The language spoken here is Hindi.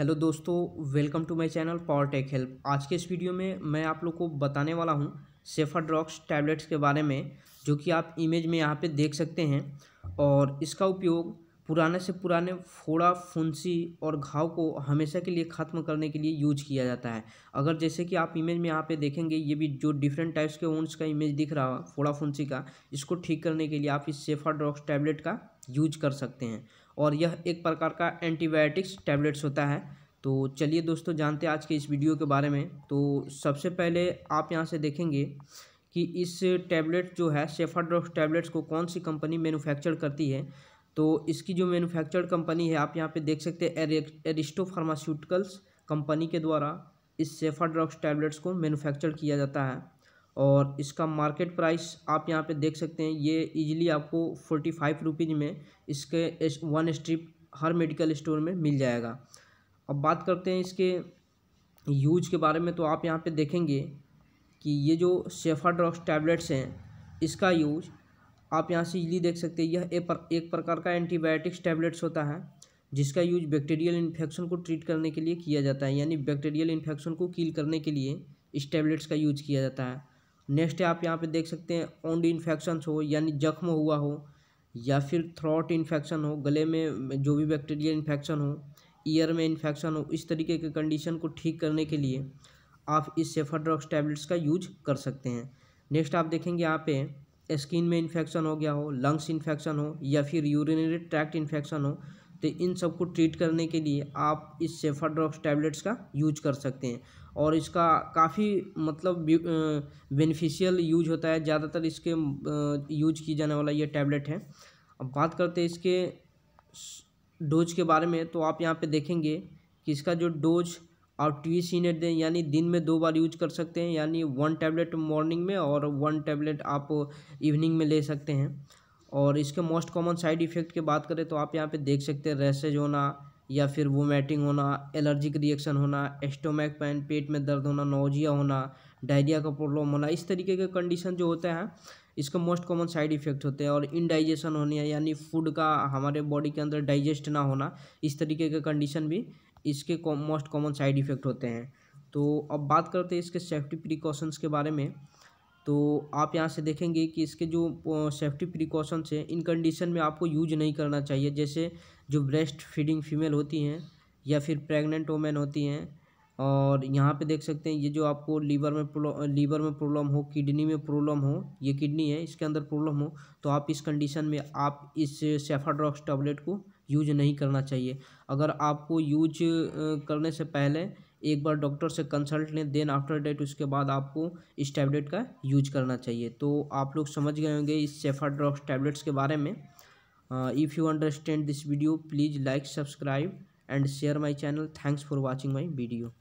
हेलो दोस्तों welcome to my channel power tech help आज के इस वीडियो में मैं आप लोग को बताने वाला हूँ सेफा ड्रॉक्स टैबलेट्स के बारे में जो कि आप इमेज में यहाँ पे देख सकते हैं और इसका उपयोग पुराने से पुराने फोड़ा फुंसी और घाव को हमेशा के लिए ख़त्म करने के लिए यूज किया जाता है अगर जैसे कि आप इमेज में यहाँ पे देखेंगे ये भी जो डिफरेंट टाइप्स के वोन्स का इमेज दिख रहा फोड़ा फुंसी का इसको ठीक करने के लिए आप इस सेफा ड्रॉक्स टैबलेट का यूज कर सकते हैं और यह एक प्रकार का एंटीबायोटिक्स टैबलेट्स होता है तो चलिए दोस्तों जानते हैं आज के इस वीडियो के बारे में तो सबसे पहले आप यहाँ से देखेंगे कि इस टैबलेट जो है सेफाड्रॉक्स टैबलेट्स को कौन सी कंपनी मैनुफैक्चर करती है तो इसकी जो मैनुफैक्चर कंपनी है आप यहाँ पर देख सकते हैं एरिस्टो फार्मास्यूटिकल्स कंपनी के द्वारा इस सेफाड्रॉक्स टैबलेट्स को मैनुफैक्चर किया जाता है और इसका मार्केट प्राइस आप यहाँ पे देख सकते हैं ये इजीली आपको फोर्टी फाइव रुपीज़ में इसके वन स्ट्रिप हर मेडिकल स्टोर में मिल जाएगा अब बात करते हैं इसके यूज के बारे में तो आप यहाँ पे देखेंगे कि ये जो ड्रॉक्स टैबलेट्स हैं इसका यूज आप यहाँ से इजीली देख सकते हैं यह एक प्रकार का एंटीबायोटिक्स टैबलेट्स होता है जिसका यूज बैक्टीरियल इन्फेक्शन को ट्रीट करने के लिए किया जाता है यानी बैक्टीरियल इन्फेक्शन को कील करने के लिए इस टैबलेट्स का यूज किया जाता है नेक्स्ट है आप यहाँ पे देख सकते हैं ओंड इन्फेक्शन हो यानी जख्म हुआ हो या फिर थ्रॉट इन्फेक्शन हो गले में जो भी बैक्टीरियल इन्फेक्शन हो ईयर में इन्फेक्शन हो इस तरीके के कंडीशन को ठीक करने के लिए आप इस सेफर ड्रग्स टैबलेट्स का यूज कर सकते हैं नेक्स्ट आप देखेंगे यहाँ पे स्किन में इन्फेक्शन हो गया हो लंग्स इन्फेक्शन हो या फिर यूरिनरी ट्रैक्ट इन्फेक्शन हो तो इन सबको ट्रीट करने के लिए आप इस ड्रॉक्स टैबलेट्स का यूज कर सकते हैं और इसका काफ़ी मतलब बेनिफिशियल यूज होता है ज़्यादातर इसके यूज की जाने वाला ये टैबलेट है अब बात करते हैं इसके डोज के बारे में तो आप यहाँ पे देखेंगे कि इसका जो डोज आप टी सी नेट दें यानी दिन में दो बार यूज कर सकते हैं यानी वन टैबलेट मॉर्निंग में और वन टैबलेट आप इवनिंग में ले सकते हैं और इसके मोस्ट कॉमन साइड इफ़ेक्ट की बात करें तो आप यहाँ पे देख सकते हैं रैसेज होना या फिर वोमेटिंग होना एलर्जिक रिएक्शन होना एस्टोमैक पेन पेट में दर्द होना नोजिया होना डायरिया का प्रॉब्लम होना इस तरीके के कंडीशन जो होते हैं इसका मोस्ट कॉमन साइड इफेक्ट होते हैं और इनडाइजेशन होने है यानी फूड का हमारे बॉडी के अंदर डाइजेस्ट ना होना इस तरीके के कंडीशन भी इसके मोस्ट कॉमन साइड इफेक्ट होते हैं तो अब बात करते हैं इसके सेफ्टी प्रिकॉशंस के बारे में तो आप यहाँ से देखेंगे कि इसके जो सेफ्टी प्रिकॉशंस हैं इन कंडीशन में आपको यूज नहीं करना चाहिए जैसे जो ब्रेस्ट फीडिंग फीमेल होती हैं या फिर प्रेग्नेंट वोमेन होती हैं और यहाँ पे देख सकते हैं ये जो आपको लीवर में लीवर में प्रॉब्लम हो किडनी में प्रॉब्लम हो ये किडनी है इसके अंदर प्रॉब्लम हो तो आप इस कंडीशन में आप इस सेफाड्रॉक्स टैबलेट को यूज नहीं करना चाहिए अगर आपको यूज करने से पहले एक बार डॉक्टर से कंसल्ट लें देन आफ्टर डेट उसके बाद आपको इस टैबलेट का यूज करना चाहिए तो आप लोग समझ गए होंगे इस सेफा ड्रॉक्स टैबलेट्स के बारे में if you understand this video please like subscribe and share my channel thanks for watching my video